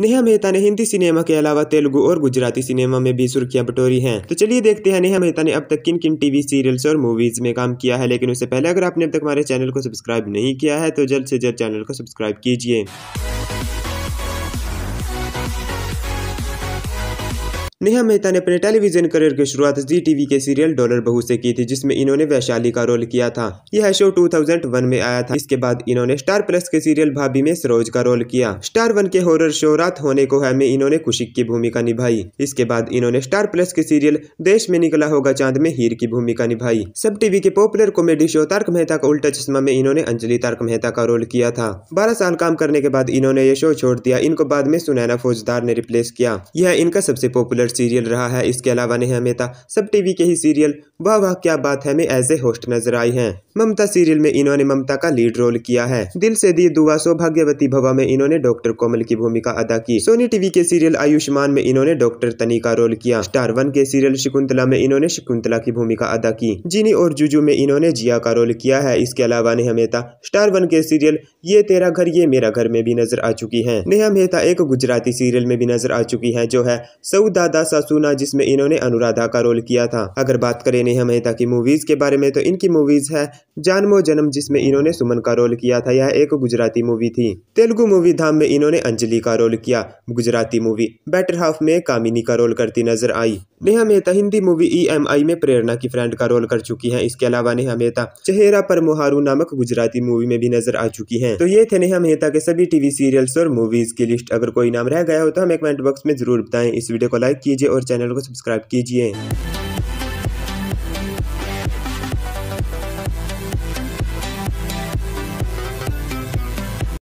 नेहा मेहता ने हिंदी सिनेमा के अलावा तेलुगु और गुजराती सिनेमा में भी सुर्खियां बटोरी हैं तो चलिए देखते हैं नेहा मेहता ने अब तक किन किन टीवी सीरियल्स और मूवीज में काम किया है लेकिन उससे पहले अगर आपने अब तक हमारे चैनल को सब्सक्राइब नहीं किया है तो जल्द से जल्द चैनल को सब्सक्राइब कीजिए नेहा मेहता ने अपने टेलीविजन करियर की शुरुआत जी टीवी के सीरियल डॉलर बहू से की थी जिसमें इन्होंने वैशाली का रोल किया था यह शो 2001 में आया था इसके बाद इन्होंने स्टार प्लस के सीरियल भाभी में सरोज का रोल किया स्टार वन के हॉरर शो रात होने को है में इन्होंने कुशिक की भूमिका निभाई इसके बाद इन्होंने स्टार प्लस के सीरियल देश में निकला होगा चांद में हीर की भूमिका निभाई सब टीवी के popular comedy show Taarak Mehta ka Ooltah चश्मा में इन्होंने अंजलि तारक मेहता का रोल किया था बारह साल काम करने के बाद इन्होंने ये शो छोड़ दिया इनको बाद में सुनैना फौजदार ने रिप्लेस किया यह इनका सबसे पॉपुलर फेवरेट सीरियल रहा है इसके अलावा नेहा मेहता सब टीवी के ही सीरियल वाह वाह क्या बात है में एज ए होस्ट नजर आई हैं ममता सीरियल में इन्होंने ममता का लीड रोल किया है दिल से दी दुआ सौभाग्यवती भवा में इन्होंने डॉक्टर कोमल की भूमिका अदा की सोनी टीवी के सीरियल आयुष्मान में इन्होंने डॉक्टर तनी का रोल किया स्टार वन के सीरियल शकुंतला में इन्होंने शकुंतला की भूमिका अदा की जीनी और जुजू में इन्होंने जिया का रोल किया है इसके अलावा नेहा मेहता स्टार वन के सीरियल ये तेरा घर ये मेरा घर में भी नजर आ चुकी है नेहा मेहता एक गुजराती सीरियल में भी नजर आ चुकी है जो है सऊ दादा था सासुना जिसमें इन्होंने अनुराधा का रोल किया था अगर बात करें नेहा मेहता की मूवीज के बारे में तो इनकी मूवीज है जानमो जन्म जिसमें इन्होंने सुमन का रोल किया था यह एक गुजराती मूवी थी तेलुगु मूवी धाम में इन्होंने अंजलि का रोल किया गुजराती मूवी बेटर हाफ में कामिनी का रोल करती नजर आई नेहा मेहता हिंदी मूवी ई e में प्रेरणा की फ्रेंड का रोल कर चुकी हैं इसके अलावा नेहा मेहता चेहरा पर मोहारू नामक गुजराती मूवी में भी नजर आ चुकी हैं तो ये थे नेहा मेहता के सभी टीवी सीरियल्स और मूवीज की लिस्ट अगर कोई नाम रह गया हो तो हमें कमेंट बॉक्स में जरूर बताएं इस वीडियो को लाइक कीजिए और चैनल को सब्सक्राइब कीजिए